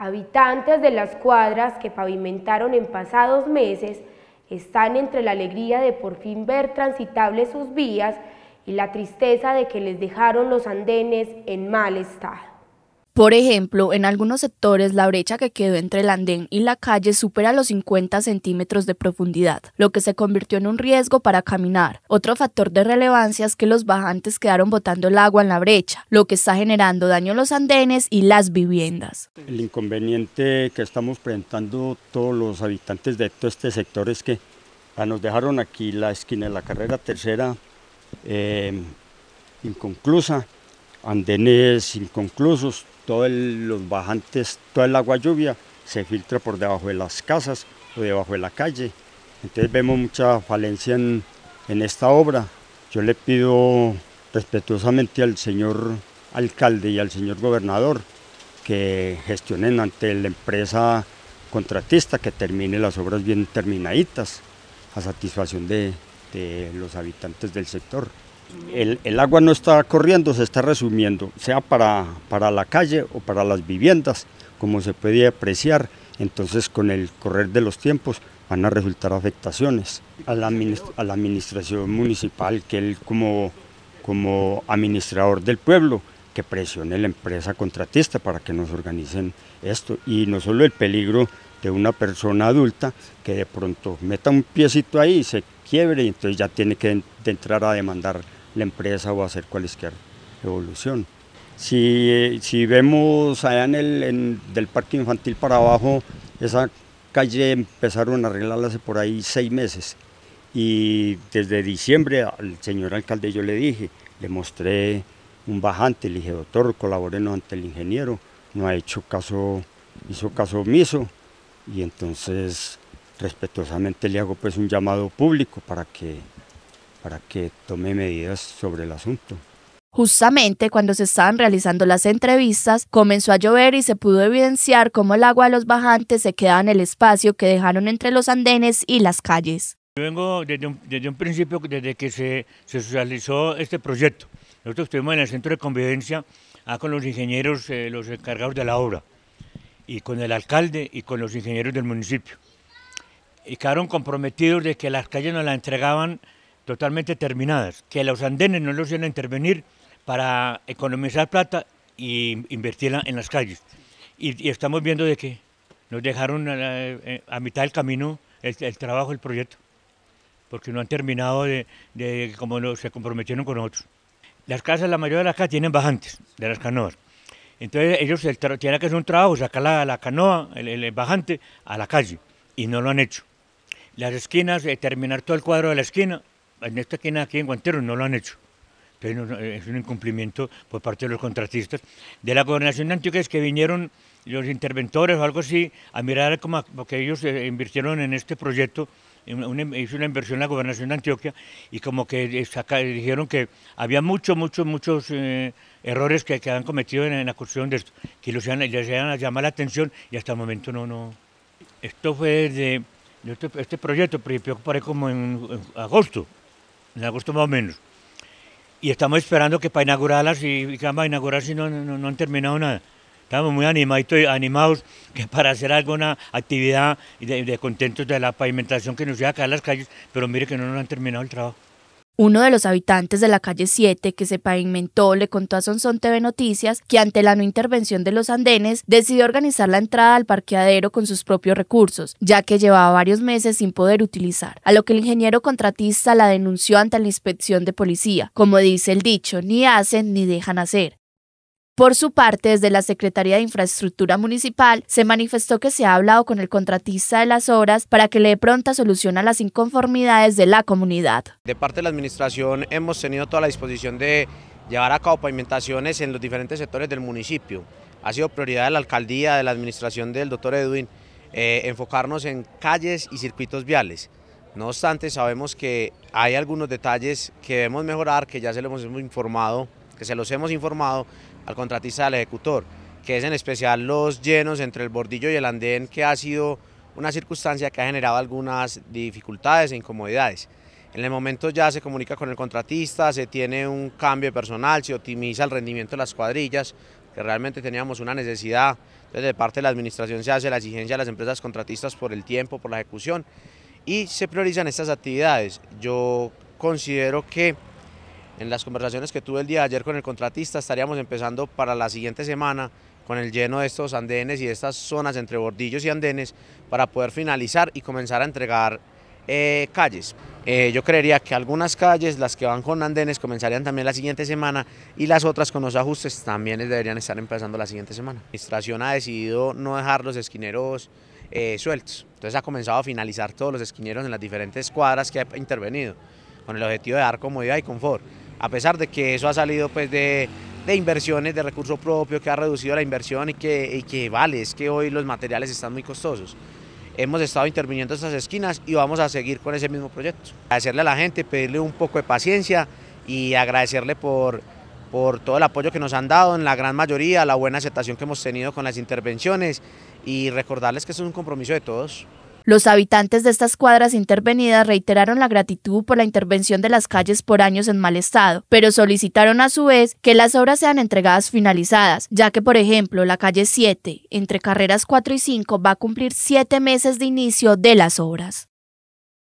habitantes de las cuadras que pavimentaron en pasados meses están entre la alegría de por fin ver transitables sus vías y la tristeza de que les dejaron los andenes en mal estado. Por ejemplo, en algunos sectores la brecha que quedó entre el andén y la calle supera los 50 centímetros de profundidad, lo que se convirtió en un riesgo para caminar. Otro factor de relevancia es que los bajantes quedaron botando el agua en la brecha, lo que está generando daño a los andenes y las viviendas. El inconveniente que estamos presentando todos los habitantes de todo este sector es que ah, nos dejaron aquí la esquina de la carrera tercera eh, inconclusa andenes inconclusos, todos los bajantes, toda el agua lluvia se filtra por debajo de las casas o debajo de la calle. Entonces vemos mucha falencia en, esta obra. Yo le pido respetuosamente al señor alcalde y al señor gobernador que gestionen ante la empresa contratista que termine las obras bien terminaditas a satisfacción de los habitantes del sector el, agua no está corriendo, se está resumiendo, sea para, para la calle o para las viviendas, como se puede apreciar. Entonces, con el correr de los tiempos van a resultar afectaciones a la, administración municipal, que él como, como administrador del pueblo, que presione la empresa contratista para que nos organicen esto. Y no solo el peligro de una persona adulta que de pronto meta un piecito ahí y se quiebre y entonces ya tiene que entrar a demandar la empresa o hacer cualquier evolución. Si, eh, si vemos allá en el, en, del parque infantil para abajo, esa calle empezaron a arreglarla por ahí seis meses. Y desde diciembre al señor alcalde yo le dije, le mostré un bajante, le dije, doctor, colaborenos ante el ingeniero. No ha hecho caso, hizo caso omiso. Y entonces respetuosamente le hago pues un llamado público para que para que tome medidas sobre el asunto. Justamente cuando se estaban realizando las entrevistas, comenzó a llover y se pudo evidenciar cómo el agua de los bajantes se quedaba en el espacio que dejaron entre los andenes y las calles. Yo vengo desde un, principio, desde que se, se, socializó este proyecto. Nosotros estuvimos en el centro de convivencia ah, con los ingenieros, eh, los encargados de la obra, y con el alcalde y con los ingenieros del municipio. Y quedaron comprometidos de que las calles nos las entregaban totalmente terminadas, que los andenes no los iban a intervenir para economizar plata e invertirla en las calles. Y, estamos viendo de que nos dejaron a, eh, mitad del camino el, trabajo, el proyecto, porque no han terminado de, como se comprometieron con nosotros. Las casas, la mayoría de las casas tienen bajantes de las canoas. Entonces ellos tienen que hacer un trabajo, sacar la, canoa, el, bajante, a la calle, y no lo han hecho. Las esquinas, eh, terminar todo el cuadro de la esquina, en esta esquina aquí en Guantero no lo han hecho. es un incumplimiento por parte de los contratistas. De la gobernación de Antioquia es que vinieron los interventores o algo así a mirar como que ellos eh, invirtieron en este proyecto, hizo una inversión en la gobernación de Antioquia y como que dijeron que había muchos, muchos, eh, muchos errores que, que han cometido en, la construcción de esto, que los se les a llamar la atención y hasta el momento no, no. Esto fue de este, este proyecto principió como en agosto, en agosto más o menos. Y estamos esperando que para inaugurarlas y que van a inaugurar si no, han terminado nada. Estamos muy animados que para hacer alguna actividad de, de, contentos de la pavimentación que nos llega acá en las calles, pero mire que no nos han terminado el trabajo. Uno de los habitantes de la calle 7 que se pavimentó le contó a Sonson TV Noticias que ante la no intervención de los andenes decidió organizar la entrada al parqueadero con sus propios recursos, ya que llevaba varios meses sin poder utilizar, a lo que el ingeniero contratista la denunció ante la inspección de policía. Como dice el dicho, ni hacen ni dejan hacer. Por su parte, desde la Secretaría de Infraestructura Municipal se manifestó que se ha hablado con el contratista de las obras para que le dé pronta solución a las inconformidades de la comunidad. De parte de la administración hemos tenido toda la disposición de llevar a cabo pavimentaciones en los diferentes sectores del municipio. Ha sido prioridad de la alcaldía, de la administración del doctor Edwin, eh, enfocarnos en calles y circuitos viales. No obstante, sabemos que hay algunos detalles que debemos mejorar, que ya se lo hemos informado que se los hemos informado al contratista al ejecutor, que es en especial los llenos entre el bordillo y el andén, que ha sido una circunstancia que ha generado algunas dificultades e incomodidades. En el momento ya se comunica con el contratista, se tiene un cambio de personal, se optimiza el rendimiento de las cuadrillas, que realmente teníamos una necesidad. Entonces, de parte de la administración se hace la exigencia a las empresas contratistas por el tiempo, por la ejecución y se priorizan estas actividades. Yo considero que en las conversaciones que tuve el día de ayer con el contratista estaríamos empezando para la siguiente semana con el lleno de estos andenes y de estas zonas entre bordillos y andenes para poder finalizar y comenzar a entregar eh, calles. Eh, yo creería que algunas calles, las que van con andenes, comenzarían también la siguiente semana y las otras con los ajustes también deberían estar empezando la siguiente semana. La administración ha decidido no dejar los esquineros eh, sueltos, entonces ha comenzado a finalizar todos los esquineros en las diferentes cuadras que ha intervenido, con el objetivo de dar comodidad y confort a pesar de que eso ha salido pues de, inversiones, de recursos propio que ha reducido la inversión y que, vale, es que hoy los materiales están muy costosos hemos estado interviniendo estas esquinas y vamos a seguir con ese mismo proyecto. Agradecerle a la gente, pedirle un poco de paciencia y agradecerle por, por todo el apoyo que nos han dado, en la gran mayoría, la buena aceptación que hemos tenido con las intervenciones y recordarles que es un compromiso de todos. Los habitantes de estas cuadras intervenidas reiteraron la gratitud por la intervención de las calles por años en mal estado, pero solicitaron a su vez que las obras sean entregadas finalizadas, ya que por ejemplo la calle 7, entre carreras 4 y 5, va a cumplir 7 meses de inicio de las obras.